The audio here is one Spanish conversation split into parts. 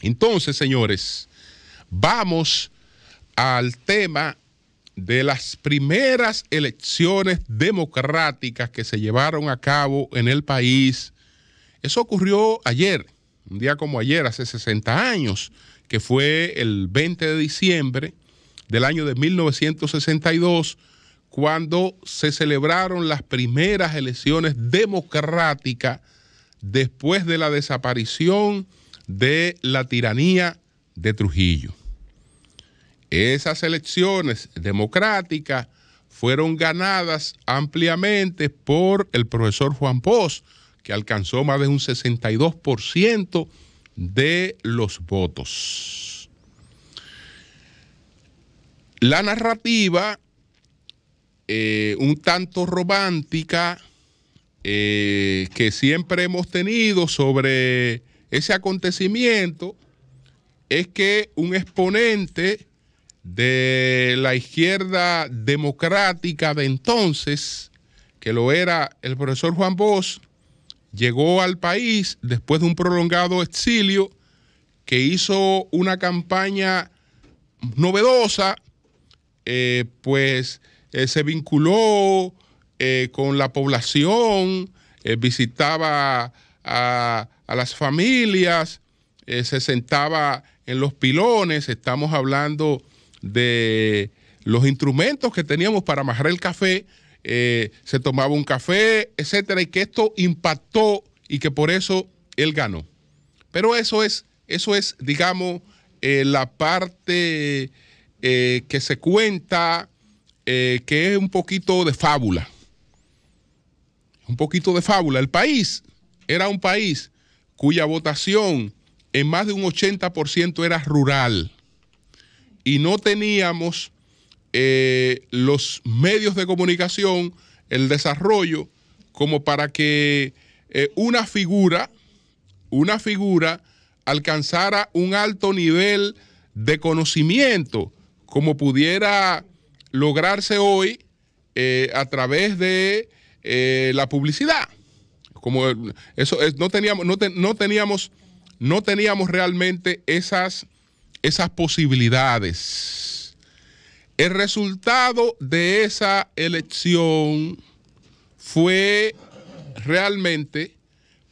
Entonces, señores, vamos al tema de las primeras elecciones democráticas que se llevaron a cabo en el país. Eso ocurrió ayer, un día como ayer, hace 60 años, que fue el 20 de diciembre del año de 1962, cuando se celebraron las primeras elecciones democráticas después de la desaparición de la tiranía de Trujillo. Esas elecciones democráticas fueron ganadas ampliamente por el profesor Juan Pos, que alcanzó más de un 62% de los votos. La narrativa, eh, un tanto romántica, eh, que siempre hemos tenido sobre ese acontecimiento es que un exponente de la izquierda democrática de entonces, que lo era el profesor Juan Bosch, llegó al país después de un prolongado exilio que hizo una campaña novedosa, eh, pues eh, se vinculó eh, con la población, visitaba a a las familias, eh, se sentaba en los pilones, estamos hablando de los instrumentos que teníamos para amarrar el café, eh, se tomaba un café, etcétera, y que esto impactó y que por eso él ganó. Pero eso es, eso es, digamos, eh, la parte que se cuenta que es un poquito de fábula. Un poquito de fábula. El país era un país cuya votación en más de un 80% era rural y no teníamos eh, los medios de comunicación, el desarrollo, como para que eh, una figura, una figura alcanzara un alto nivel de conocimiento, como pudiera lograrse hoy eh, a través de la publicidad. Eh, eso no teníamos, no, teníamos, no teníamos realmente esas, esas posibilidades. El resultado de esa elección fue realmente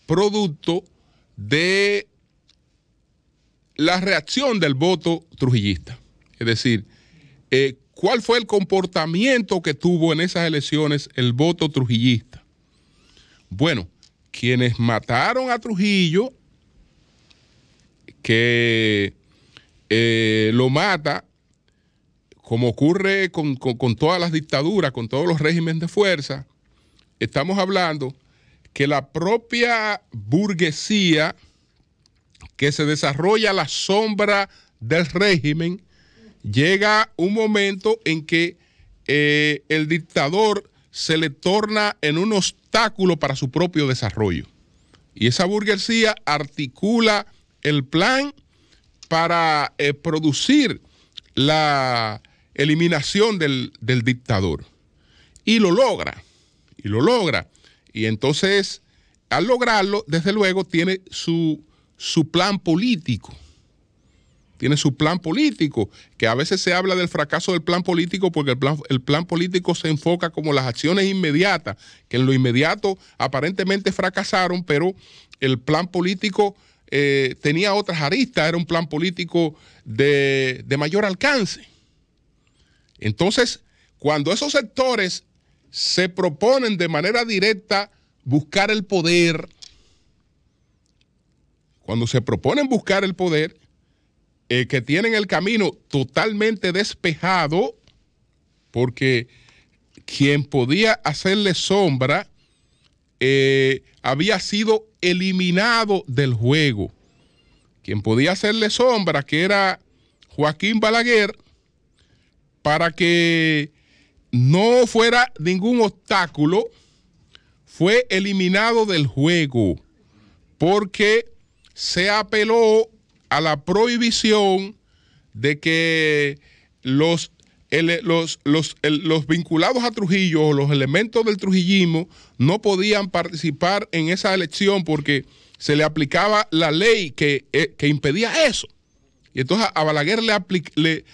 producto de la reacción del voto trujillista. Es decir, eh, ¿cuál fue el comportamiento que tuvo en esas elecciones el voto trujillista? Bueno, quienes mataron a Trujillo, que eh, lo mata, como ocurre con, todas las dictaduras, con todos los regímenes de fuerza, estamos hablando que la propia burguesía que se desarrolla a la sombra del régimen, llega un momento en que eh, el dictador se le torna en un obstáculo para su propio desarrollo. Y esa burguesía articula el plan para eh, producir la eliminación del, del, dictador. Y lo logra, y lo logra. Y entonces, al lograrlo, desde luego, tiene su, su plan político tiene su plan político, que a veces se habla del fracaso del plan político porque el plan, político se enfoca como las acciones inmediatas, que en lo inmediato aparentemente fracasaron, pero el plan político eh, tenía otras aristas, era un plan político de, de mayor alcance. Entonces, cuando esos sectores se proponen de manera directa buscar el poder, cuando se proponen buscar el poder, eh, que tienen el camino totalmente despejado, porque quien podía hacerle sombra eh, había sido eliminado del juego. Quien podía hacerle sombra, que era Joaquín Balaguer, para que no fuera ningún obstáculo, fue eliminado del juego porque se apeló a la prohibición de que los, los, vinculados a Trujillo o los elementos del trujillismo no podían participar en esa elección porque se le aplicaba la ley que, eh, impedía eso. Y entonces a Balaguer le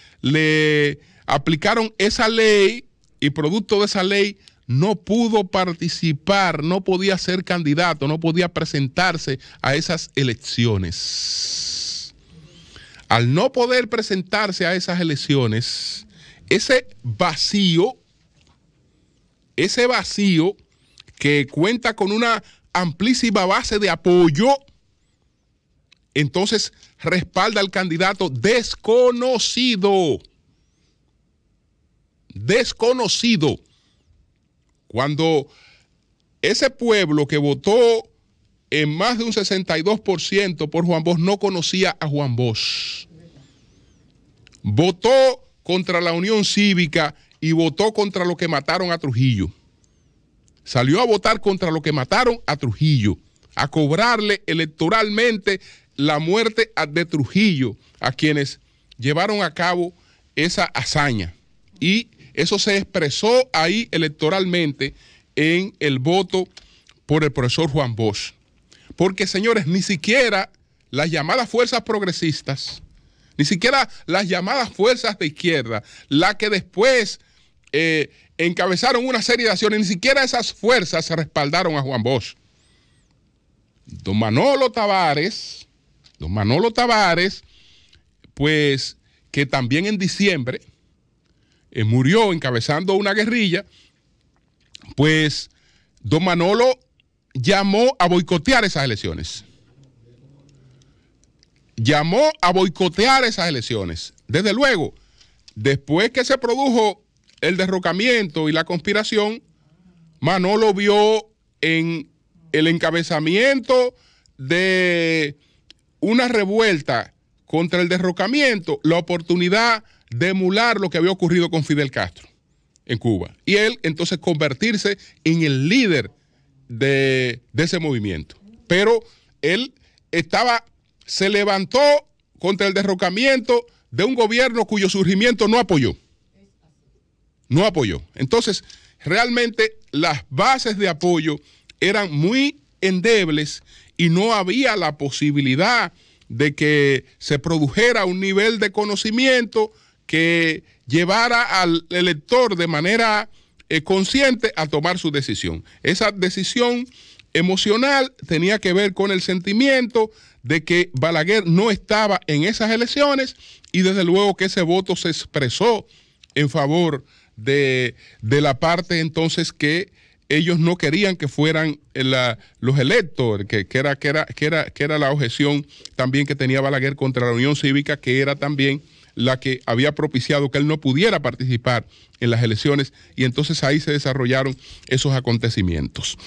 aplicaron esa ley y producto de esa ley no pudo participar, no podía ser candidato, no podía presentarse a esas elecciones al no poder presentarse a esas elecciones, ese vacío, ese vacío que cuenta con una amplísima base de apoyo, entonces respalda al candidato desconocido. Desconocido. Cuando ese pueblo que votó en más de un 62% por Juan Bosch no conocía a Juan Bosch. Votó contra la Unión Cívica y votó contra lo que mataron a Trujillo. Salió a votar contra lo que mataron a Trujillo, a cobrarle electoralmente la muerte de Trujillo a quienes llevaron a cabo esa hazaña. Y eso se expresó ahí electoralmente en el voto por el profesor Juan Bosch. Porque, señores, ni siquiera las llamadas fuerzas progresistas, ni siquiera las llamadas fuerzas de izquierda, la que después eh, encabezaron una serie de acciones, ni siquiera esas fuerzas se respaldaron a Juan Bosch. Don Manolo Tavares, don Manolo Tavares, pues que también en diciembre eh, murió encabezando una guerrilla, pues don Manolo llamó a boicotear esas elecciones. Llamó a boicotear esas elecciones. Desde luego, después que se produjo el derrocamiento y la conspiración, Manolo vio en el encabezamiento de una revuelta contra el derrocamiento la oportunidad de emular lo que había ocurrido con Fidel Castro en Cuba. Y él entonces convertirse en el líder de, ese movimiento. Pero él estaba, se levantó contra el derrocamiento de un gobierno cuyo surgimiento no apoyó. No apoyó. Entonces, realmente las bases de apoyo eran muy endebles y no había la posibilidad de que se produjera un nivel de conocimiento que llevara al elector de manera eh, consciente a tomar su decisión. Esa decisión emocional tenía que ver con el sentimiento de que Balaguer no estaba en esas elecciones y desde luego que ese voto se expresó en favor de, la parte entonces que ellos no querían que fueran eh, los electos, que, era, que, era, que, era, que era la objeción también que tenía Balaguer contra la Unión Cívica, que era también la que había propiciado que él no pudiera participar en las elecciones y entonces ahí se desarrollaron esos acontecimientos.